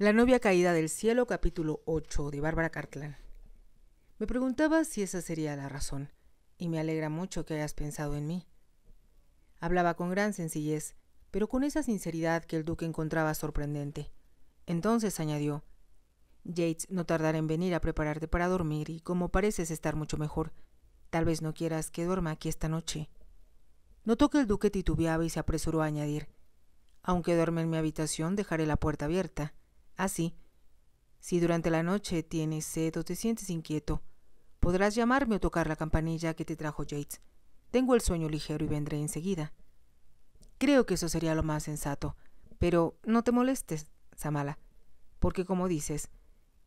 La novia caída del cielo, capítulo 8, de Bárbara Cartland. Me preguntaba si esa sería la razón, y me alegra mucho que hayas pensado en mí. Hablaba con gran sencillez, pero con esa sinceridad que el duque encontraba sorprendente. Entonces añadió, Yates no tardaré en venir a prepararte para dormir y como pareces estar mucho mejor, tal vez no quieras que duerma aquí esta noche. Notó que el duque titubeaba y se apresuró a añadir, aunque duerme en mi habitación, dejaré la puerta abierta. Así, ah, si durante la noche tienes sed o te sientes inquieto, podrás llamarme o tocar la campanilla que te trajo Yates. Tengo el sueño ligero y vendré enseguida. Creo que eso sería lo más sensato, pero no te molestes, Samala, porque como dices,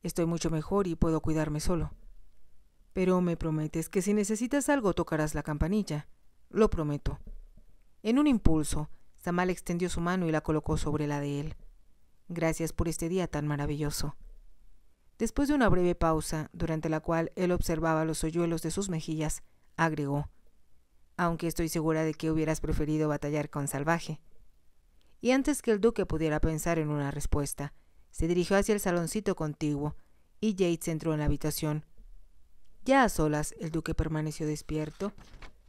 estoy mucho mejor y puedo cuidarme solo. Pero me prometes que si necesitas algo tocarás la campanilla. Lo prometo. En un impulso, Samala extendió su mano y la colocó sobre la de él. Gracias por este día tan maravilloso. Después de una breve pausa, durante la cual él observaba los hoyuelos de sus mejillas, agregó, aunque estoy segura de que hubieras preferido batallar con salvaje. Y antes que el duque pudiera pensar en una respuesta, se dirigió hacia el saloncito contiguo, y Yates entró en la habitación. Ya a solas, el duque permaneció despierto,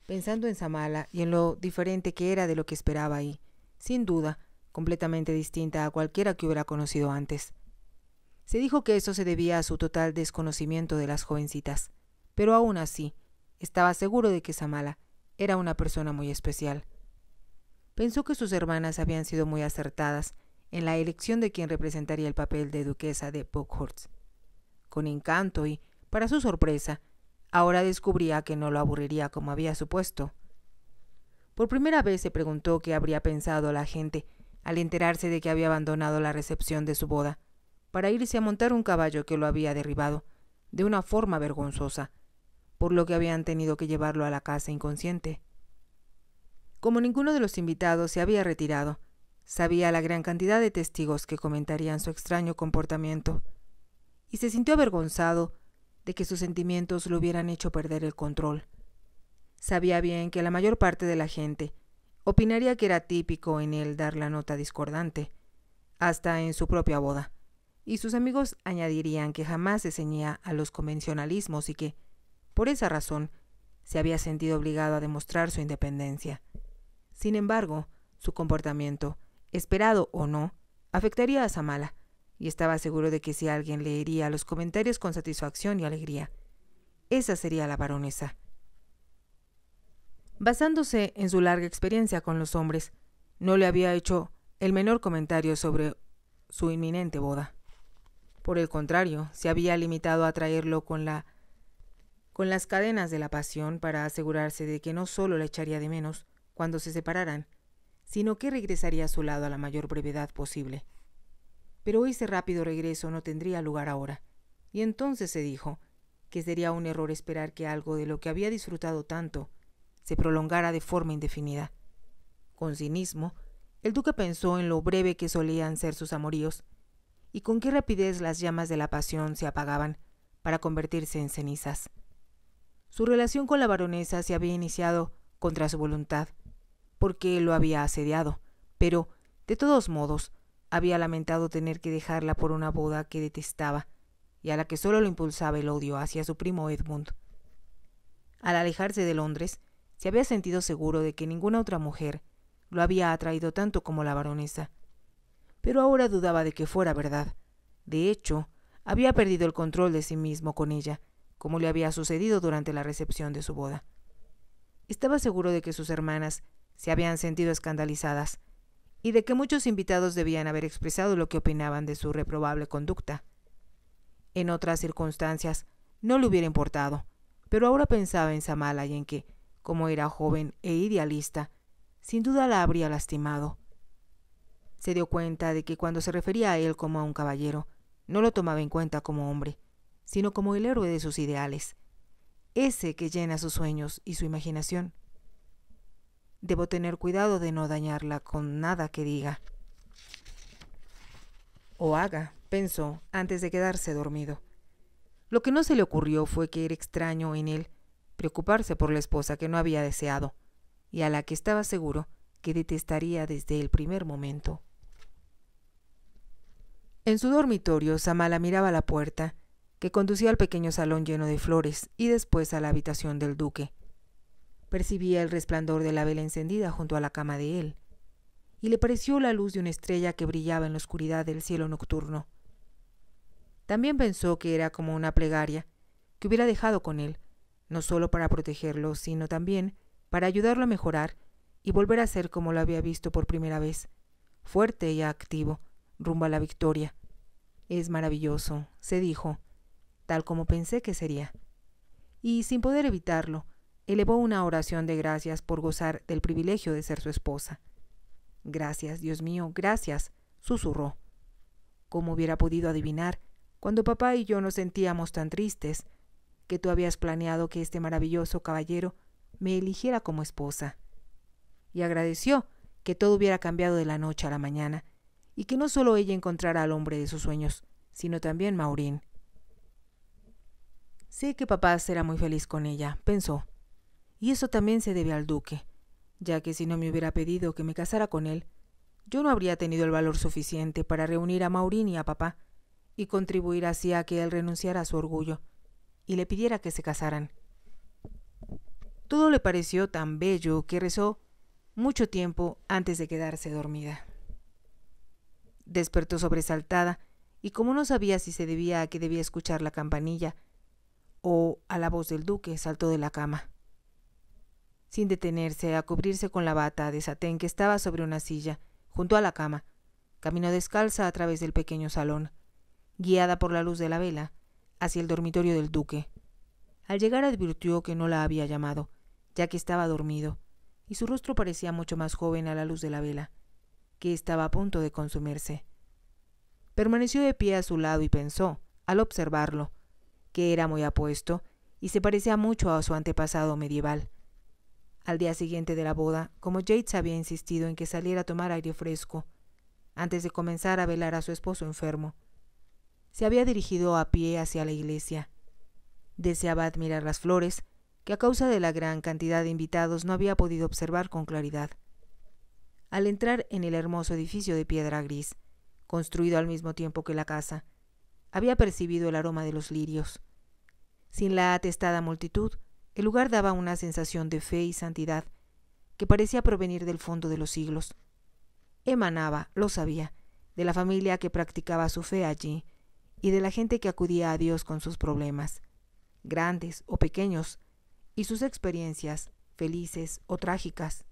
pensando en Samala y en lo diferente que era de lo que esperaba ahí. Sin duda, completamente distinta a cualquiera que hubiera conocido antes. Se dijo que eso se debía a su total desconocimiento de las jovencitas, pero aún así, estaba seguro de que Samala era una persona muy especial. Pensó que sus hermanas habían sido muy acertadas en la elección de quien representaría el papel de duquesa de Buckhurst. Con encanto y, para su sorpresa, ahora descubría que no lo aburriría como había supuesto. Por primera vez se preguntó qué habría pensado la gente al enterarse de que había abandonado la recepción de su boda, para irse a montar un caballo que lo había derribado, de una forma vergonzosa, por lo que habían tenido que llevarlo a la casa inconsciente. Como ninguno de los invitados se había retirado, sabía la gran cantidad de testigos que comentarían su extraño comportamiento, y se sintió avergonzado de que sus sentimientos lo hubieran hecho perder el control. Sabía bien que la mayor parte de la gente opinaría que era típico en él dar la nota discordante, hasta en su propia boda. Y sus amigos añadirían que jamás se ceñía a los convencionalismos y que, por esa razón, se había sentido obligado a demostrar su independencia. Sin embargo, su comportamiento, esperado o no, afectaría a Samala, y estaba seguro de que si alguien leería los comentarios con satisfacción y alegría, esa sería la baronesa basándose en su larga experiencia con los hombres. No le había hecho el menor comentario sobre su inminente boda. Por el contrario, se había limitado a traerlo con la con las cadenas de la pasión para asegurarse de que no solo la echaría de menos cuando se separaran, sino que regresaría a su lado a la mayor brevedad posible. Pero ese rápido regreso no tendría lugar ahora, y entonces se dijo que sería un error esperar que algo de lo que había disfrutado tanto se prolongara de forma indefinida. Con cinismo, el duque pensó en lo breve que solían ser sus amoríos, y con qué rapidez las llamas de la pasión se apagaban para convertirse en cenizas. Su relación con la baronesa se había iniciado contra su voluntad, porque lo había asediado, pero, de todos modos, había lamentado tener que dejarla por una boda que detestaba y a la que solo lo impulsaba el odio hacia su primo Edmund. Al alejarse de Londres, se había sentido seguro de que ninguna otra mujer lo había atraído tanto como la baronesa. Pero ahora dudaba de que fuera verdad. De hecho, había perdido el control de sí mismo con ella, como le había sucedido durante la recepción de su boda. Estaba seguro de que sus hermanas se habían sentido escandalizadas y de que muchos invitados debían haber expresado lo que opinaban de su reprobable conducta. En otras circunstancias, no le hubiera importado, pero ahora pensaba en Samala y en que, como era joven e idealista, sin duda la habría lastimado. Se dio cuenta de que cuando se refería a él como a un caballero, no lo tomaba en cuenta como hombre, sino como el héroe de sus ideales, ese que llena sus sueños y su imaginación. Debo tener cuidado de no dañarla con nada que diga. O haga, pensó, antes de quedarse dormido. Lo que no se le ocurrió fue que era extraño en él preocuparse por la esposa que no había deseado y a la que estaba seguro que detestaría desde el primer momento. En su dormitorio, Samala miraba la puerta que conducía al pequeño salón lleno de flores y después a la habitación del duque. Percibía el resplandor de la vela encendida junto a la cama de él, y le pareció la luz de una estrella que brillaba en la oscuridad del cielo nocturno. También pensó que era como una plegaria que hubiera dejado con él, no solo para protegerlo, sino también para ayudarlo a mejorar y volver a ser como lo había visto por primera vez, fuerte y activo, rumbo a la victoria. Es maravilloso, se dijo, tal como pensé que sería. Y sin poder evitarlo, elevó una oración de gracias por gozar del privilegio de ser su esposa. Gracias, Dios mío, gracias, susurró. ¿Cómo hubiera podido adivinar cuando papá y yo nos sentíamos tan tristes, que tú habías planeado que este maravilloso caballero me eligiera como esposa. Y agradeció que todo hubiera cambiado de la noche a la mañana, y que no solo ella encontrara al hombre de sus sueños, sino también Maurín. Sé que papá será muy feliz con ella, pensó, y eso también se debe al duque, ya que si no me hubiera pedido que me casara con él, yo no habría tenido el valor suficiente para reunir a Maurín y a papá, y contribuir así a que él renunciara a su orgullo, y le pidiera que se casaran. Todo le pareció tan bello que rezó mucho tiempo antes de quedarse dormida. Despertó sobresaltada y como no sabía si se debía a que debía escuchar la campanilla o a la voz del duque, saltó de la cama. Sin detenerse a cubrirse con la bata de satén que estaba sobre una silla, junto a la cama, caminó descalza a través del pequeño salón, guiada por la luz de la vela hacia el dormitorio del duque. Al llegar advirtió que no la había llamado, ya que estaba dormido, y su rostro parecía mucho más joven a la luz de la vela, que estaba a punto de consumirse. Permaneció de pie a su lado y pensó, al observarlo, que era muy apuesto y se parecía mucho a su antepasado medieval. Al día siguiente de la boda, como Yates había insistido en que saliera a tomar aire fresco, antes de comenzar a velar a su esposo enfermo, se había dirigido a pie hacia la iglesia. Deseaba admirar las flores, que a causa de la gran cantidad de invitados no había podido observar con claridad. Al entrar en el hermoso edificio de piedra gris, construido al mismo tiempo que la casa, había percibido el aroma de los lirios. Sin la atestada multitud, el lugar daba una sensación de fe y santidad que parecía provenir del fondo de los siglos. Emanaba, lo sabía, de la familia que practicaba su fe allí, y de la gente que acudía a Dios con sus problemas, grandes o pequeños, y sus experiencias, felices o trágicas.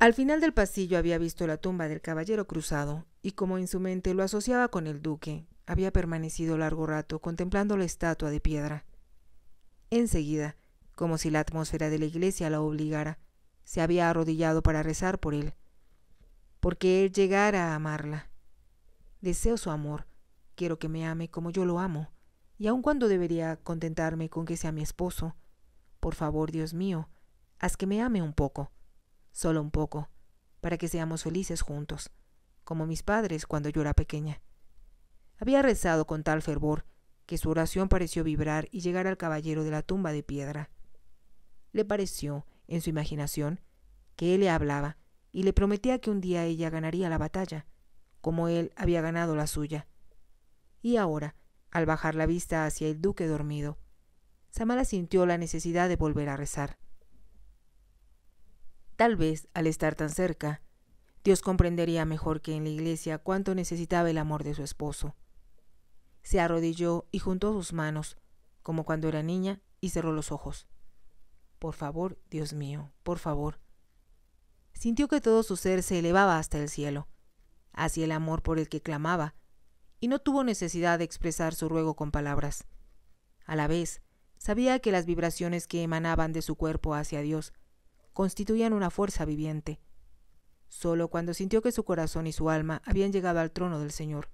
Al final del pasillo había visto la tumba del caballero cruzado, y como en su mente lo asociaba con el duque, había permanecido largo rato contemplando la estatua de piedra. Enseguida, como si la atmósfera de la iglesia la obligara, se había arrodillado para rezar por él, porque él llegara a amarla. Deseo su amor. Quiero que me ame como yo lo amo, y aun cuando debería contentarme con que sea mi esposo. Por favor, Dios mío, haz que me ame un poco, solo un poco, para que seamos felices juntos, como mis padres cuando yo era pequeña. Había rezado con tal fervor que su oración pareció vibrar y llegar al caballero de la tumba de piedra. Le pareció, en su imaginación, que él le hablaba y le prometía que un día ella ganaría la batalla como él había ganado la suya. Y ahora, al bajar la vista hacia el duque dormido, Samara sintió la necesidad de volver a rezar. Tal vez, al estar tan cerca, Dios comprendería mejor que en la iglesia cuánto necesitaba el amor de su esposo. Se arrodilló y juntó sus manos, como cuando era niña, y cerró los ojos. Por favor, Dios mío, por favor. Sintió que todo su ser se elevaba hasta el cielo hacia el amor por el que clamaba, y no tuvo necesidad de expresar su ruego con palabras. A la vez, sabía que las vibraciones que emanaban de su cuerpo hacia Dios constituían una fuerza viviente. Solo cuando sintió que su corazón y su alma habían llegado al trono del Señor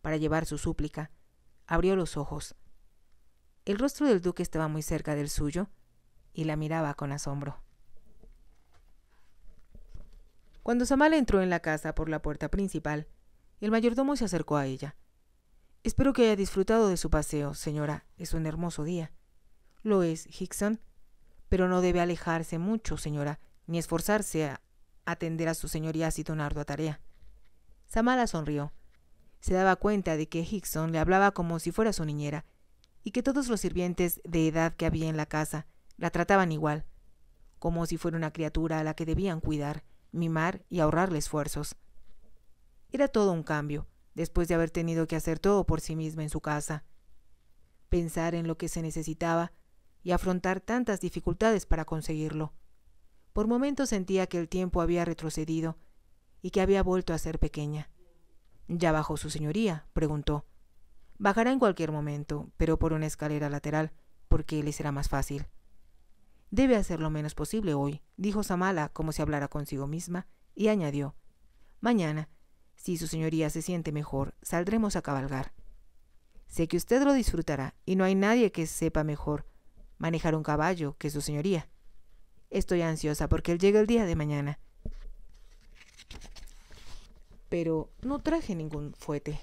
para llevar su súplica, abrió los ojos. El rostro del duque estaba muy cerca del suyo y la miraba con asombro. Cuando Samala entró en la casa por la puerta principal, el mayordomo se acercó a ella. Espero que haya disfrutado de su paseo, señora. Es un hermoso día. Lo es, Hickson. Pero no debe alejarse mucho, señora, ni esforzarse a atender a su señoría si donardo ardua tarea. Samala sonrió. Se daba cuenta de que Hickson le hablaba como si fuera su niñera, y que todos los sirvientes de edad que había en la casa la trataban igual, como si fuera una criatura a la que debían cuidar mimar y ahorrarle esfuerzos. Era todo un cambio, después de haber tenido que hacer todo por sí misma en su casa. Pensar en lo que se necesitaba y afrontar tantas dificultades para conseguirlo. Por momentos sentía que el tiempo había retrocedido y que había vuelto a ser pequeña. ¿Ya bajó su señoría? preguntó. Bajará en cualquier momento, pero por una escalera lateral, porque le será más fácil. Debe hacer lo menos posible hoy, dijo Samala como si hablara consigo misma, y añadió Mañana, si su señoría se siente mejor, saldremos a cabalgar. Sé que usted lo disfrutará, y no hay nadie que sepa mejor manejar un caballo que su señoría. Estoy ansiosa porque él llega el día de mañana. Pero no traje ningún fuete.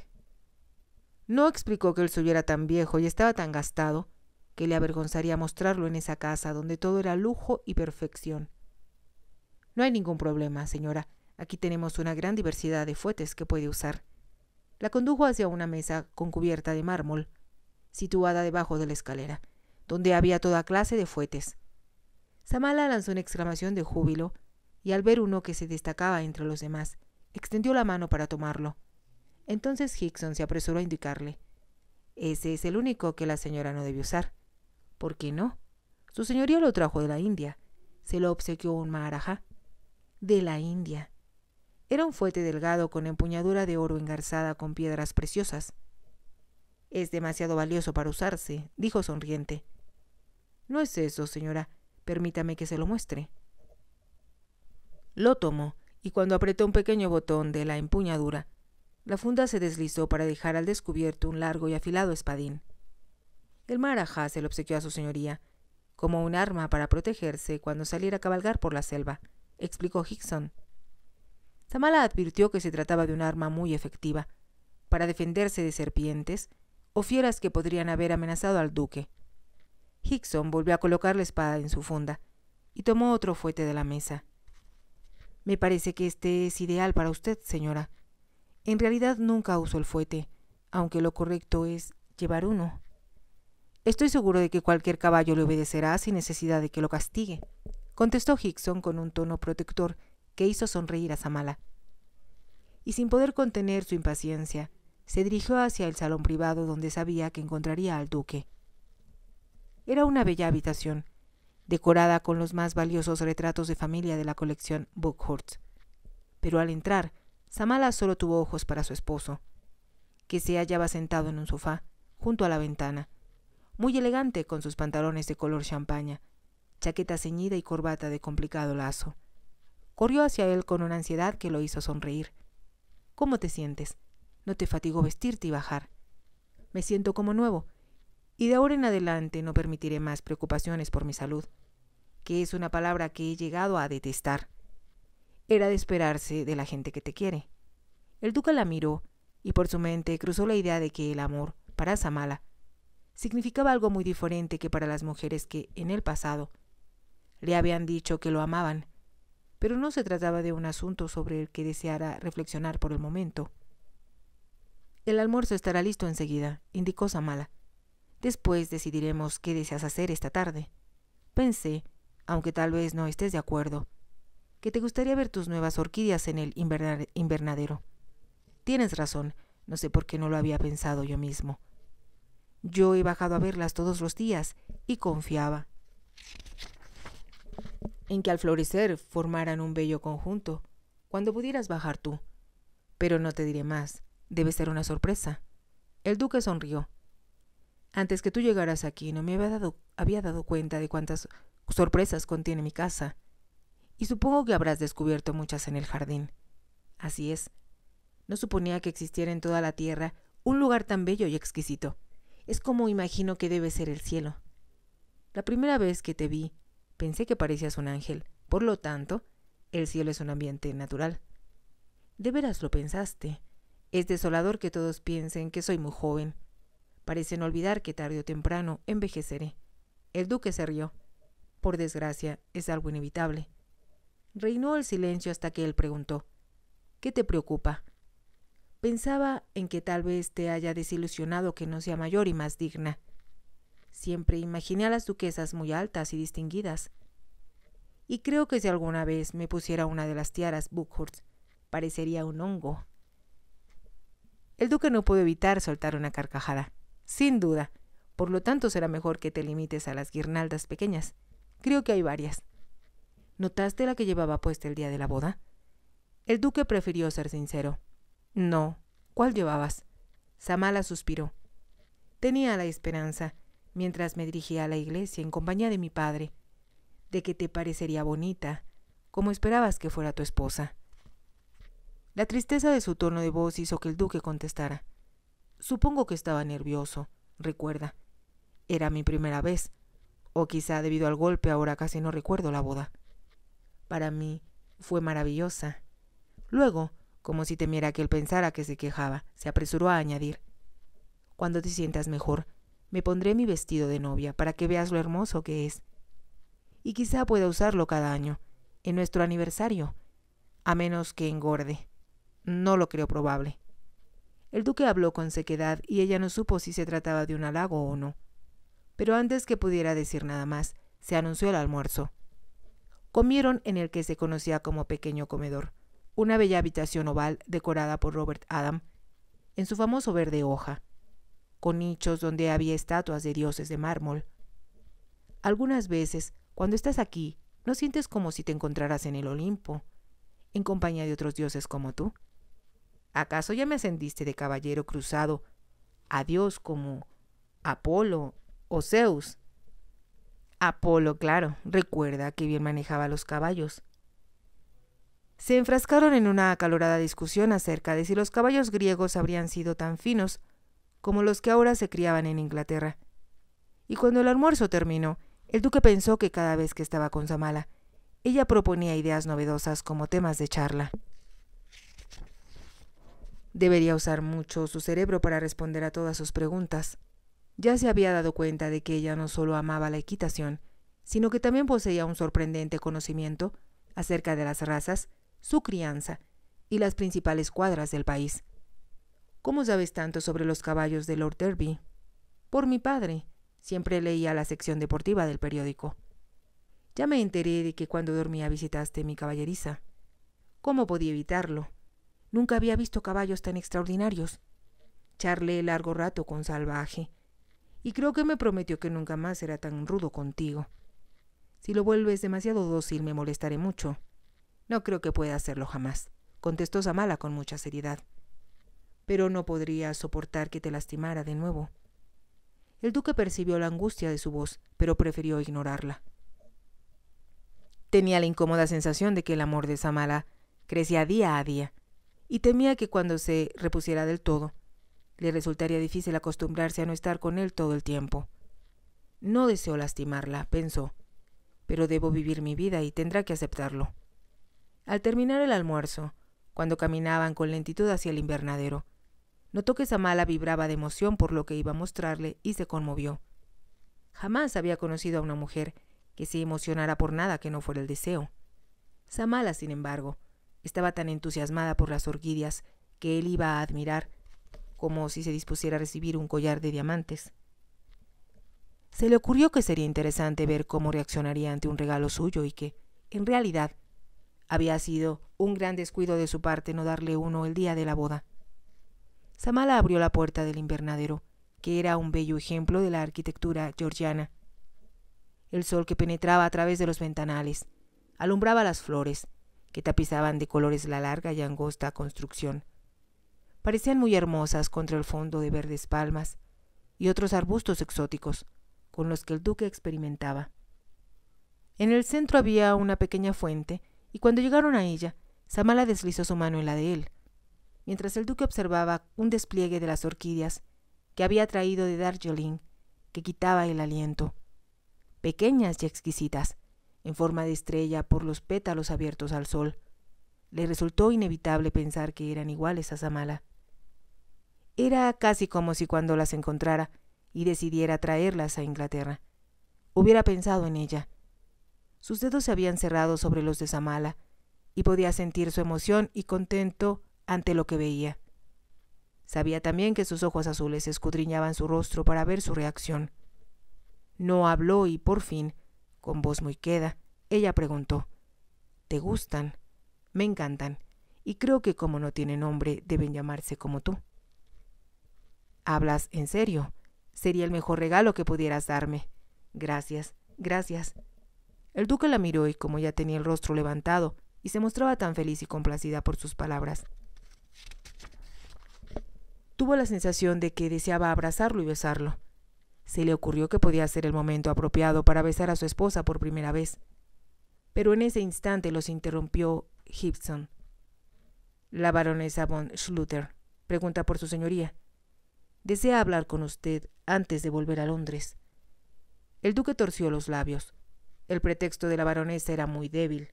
No explicó que él subiera tan viejo y estaba tan gastado que le avergonzaría mostrarlo en esa casa donde todo era lujo y perfección. No hay ningún problema, señora. Aquí tenemos una gran diversidad de fuetes que puede usar. La condujo hacia una mesa con cubierta de mármol, situada debajo de la escalera, donde había toda clase de fuetes. Samala lanzó una exclamación de júbilo y al ver uno que se destacaba entre los demás, extendió la mano para tomarlo. Entonces Hickson se apresuró a indicarle. Ese es el único que la señora no debe usar. ¿Por qué no? Su señoría lo trajo de la India. Se lo obsequió un maharaja. De la India. Era un fuete delgado con empuñadura de oro engarzada con piedras preciosas. Es demasiado valioso para usarse, dijo sonriente. No es eso, señora. Permítame que se lo muestre. Lo tomó, y cuando apretó un pequeño botón de la empuñadura, la funda se deslizó para dejar al descubierto un largo y afilado espadín. El Marajá se lo obsequió a su señoría, como un arma para protegerse cuando saliera a cabalgar por la selva, explicó Hickson. Tamala advirtió que se trataba de un arma muy efectiva, para defenderse de serpientes o fieras que podrían haber amenazado al duque. Hickson volvió a colocar la espada en su funda y tomó otro fuete de la mesa. Me parece que este es ideal para usted, señora. En realidad nunca uso el fuete, aunque lo correcto es llevar uno. Estoy seguro de que cualquier caballo le obedecerá sin necesidad de que lo castigue, contestó Hickson con un tono protector que hizo sonreír a Samala. Y sin poder contener su impaciencia, se dirigió hacia el salón privado donde sabía que encontraría al duque. Era una bella habitación, decorada con los más valiosos retratos de familia de la colección Buckhurst. Pero al entrar, Samala solo tuvo ojos para su esposo, que se hallaba sentado en un sofá, junto a la ventana, muy elegante con sus pantalones de color champaña, chaqueta ceñida y corbata de complicado lazo. Corrió hacia él con una ansiedad que lo hizo sonreír. ¿Cómo te sientes? No te fatigo vestirte y bajar. Me siento como nuevo, y de ahora en adelante no permitiré más preocupaciones por mi salud, que es una palabra que he llegado a detestar. Era de esperarse de la gente que te quiere. El duca la miró, y por su mente cruzó la idea de que el amor, para Samala, significaba algo muy diferente que para las mujeres que, en el pasado, le habían dicho que lo amaban, pero no se trataba de un asunto sobre el que deseara reflexionar por el momento. El almuerzo estará listo enseguida, indicó Samala. Después decidiremos qué deseas hacer esta tarde. Pensé, aunque tal vez no estés de acuerdo, que te gustaría ver tus nuevas orquídeas en el invernadero. Tienes razón, no sé por qué no lo había pensado yo mismo. Yo he bajado a verlas todos los días y confiaba en que al florecer formaran un bello conjunto, cuando pudieras bajar tú. Pero no te diré más, debe ser una sorpresa. El duque sonrió. Antes que tú llegaras aquí no me había dado, había dado cuenta de cuántas sorpresas contiene mi casa. Y supongo que habrás descubierto muchas en el jardín. Así es. No suponía que existiera en toda la tierra un lugar tan bello y exquisito es como imagino que debe ser el cielo. La primera vez que te vi, pensé que parecías un ángel. Por lo tanto, el cielo es un ambiente natural. De veras lo pensaste. Es desolador que todos piensen que soy muy joven. Parecen olvidar que tarde o temprano envejeceré. El duque se rió. Por desgracia, es algo inevitable. Reinó el silencio hasta que él preguntó ¿Qué te preocupa? Pensaba en que tal vez te haya desilusionado que no sea mayor y más digna. Siempre imaginé a las duquesas muy altas y distinguidas. Y creo que si alguna vez me pusiera una de las tiaras Buckhurst, parecería un hongo. El duque no pudo evitar soltar una carcajada. Sin duda. Por lo tanto, será mejor que te limites a las guirnaldas pequeñas. Creo que hay varias. ¿Notaste la que llevaba puesta el día de la boda? El duque prefirió ser sincero. No. ¿Cuál llevabas? Samala suspiró. Tenía la esperanza, mientras me dirigía a la iglesia en compañía de mi padre, de que te parecería bonita, como esperabas que fuera tu esposa. La tristeza de su tono de voz hizo que el duque contestara. Supongo que estaba nervioso, recuerda. Era mi primera vez, o quizá debido al golpe ahora casi no recuerdo la boda. Para mí fue maravillosa. Luego, como si temiera que él pensara que se quejaba, se apresuró a añadir. Cuando te sientas mejor, me pondré mi vestido de novia para que veas lo hermoso que es. Y quizá pueda usarlo cada año, en nuestro aniversario, a menos que engorde. No lo creo probable. El duque habló con sequedad y ella no supo si se trataba de un halago o no. Pero antes que pudiera decir nada más, se anunció el almuerzo. Comieron en el que se conocía como pequeño comedor una bella habitación oval decorada por Robert Adam en su famoso verde hoja, con nichos donde había estatuas de dioses de mármol. Algunas veces, cuando estás aquí, no sientes como si te encontraras en el Olimpo, en compañía de otros dioses como tú. ¿Acaso ya me ascendiste de caballero cruzado a Dios como Apolo o Zeus? Apolo, claro, recuerda que bien manejaba los caballos. Se enfrascaron en una acalorada discusión acerca de si los caballos griegos habrían sido tan finos como los que ahora se criaban en Inglaterra. Y cuando el almuerzo terminó, el duque pensó que cada vez que estaba con Zamala, ella proponía ideas novedosas como temas de charla. Debería usar mucho su cerebro para responder a todas sus preguntas. Ya se había dado cuenta de que ella no solo amaba la equitación, sino que también poseía un sorprendente conocimiento acerca de las razas su crianza y las principales cuadras del país. ¿Cómo sabes tanto sobre los caballos de Lord Derby? Por mi padre. Siempre leía la sección deportiva del periódico. Ya me enteré de que cuando dormía visitaste mi caballeriza. ¿Cómo podía evitarlo? Nunca había visto caballos tan extraordinarios. Charlé largo rato con Salvaje, y creo que me prometió que nunca más era tan rudo contigo. Si lo vuelves demasiado dócil me molestaré mucho. No creo que pueda hacerlo jamás, contestó Zamala con mucha seriedad. Pero no podría soportar que te lastimara de nuevo. El duque percibió la angustia de su voz, pero prefirió ignorarla. Tenía la incómoda sensación de que el amor de Samala crecía día a día, y temía que cuando se repusiera del todo, le resultaría difícil acostumbrarse a no estar con él todo el tiempo. No deseo lastimarla, pensó, pero debo vivir mi vida y tendrá que aceptarlo. Al terminar el almuerzo, cuando caminaban con lentitud hacia el invernadero, notó que Samala vibraba de emoción por lo que iba a mostrarle y se conmovió. Jamás había conocido a una mujer que se emocionara por nada que no fuera el deseo. Samala, sin embargo, estaba tan entusiasmada por las orquídeas que él iba a admirar, como si se dispusiera a recibir un collar de diamantes. Se le ocurrió que sería interesante ver cómo reaccionaría ante un regalo suyo y que, en realidad, había sido un gran descuido de su parte no darle uno el día de la boda. Samala abrió la puerta del invernadero, que era un bello ejemplo de la arquitectura georgiana. El sol que penetraba a través de los ventanales alumbraba las flores, que tapizaban de colores la larga y angosta construcción. Parecían muy hermosas contra el fondo de verdes palmas y otros arbustos exóticos con los que el duque experimentaba. En el centro había una pequeña fuente y cuando llegaron a ella, Samala deslizó su mano en la de él. Mientras el duque observaba un despliegue de las orquídeas que había traído de Darjeeling, que quitaba el aliento. Pequeñas y exquisitas, en forma de estrella por los pétalos abiertos al sol. Le resultó inevitable pensar que eran iguales a Samala. Era casi como si cuando las encontrara y decidiera traerlas a Inglaterra, hubiera pensado en ella sus dedos se habían cerrado sobre los de Samala, y podía sentir su emoción y contento ante lo que veía. Sabía también que sus ojos azules escudriñaban su rostro para ver su reacción. No habló y por fin, con voz muy queda, ella preguntó, ¿Te gustan? Me encantan, y creo que como no tienen nombre, deben llamarse como tú. ¿Hablas en serio? Sería el mejor regalo que pudieras darme. Gracias, gracias. El duque la miró y como ya tenía el rostro levantado, y se mostraba tan feliz y complacida por sus palabras, tuvo la sensación de que deseaba abrazarlo y besarlo. Se le ocurrió que podía ser el momento apropiado para besar a su esposa por primera vez. Pero en ese instante los interrumpió Gibson. La baronesa von Schluter pregunta por su señoría. Desea hablar con usted antes de volver a Londres. El duque torció los labios. El pretexto de la baronesa era muy débil.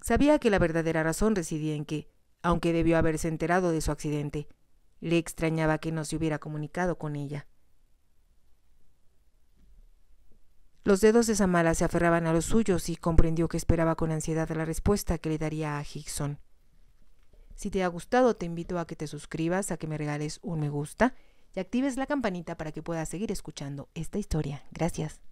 Sabía que la verdadera razón residía en que, aunque debió haberse enterado de su accidente, le extrañaba que no se hubiera comunicado con ella. Los dedos de Samala se aferraban a los suyos y comprendió que esperaba con ansiedad la respuesta que le daría a Hickson. Si te ha gustado, te invito a que te suscribas, a que me regales un me gusta y actives la campanita para que puedas seguir escuchando esta historia. Gracias.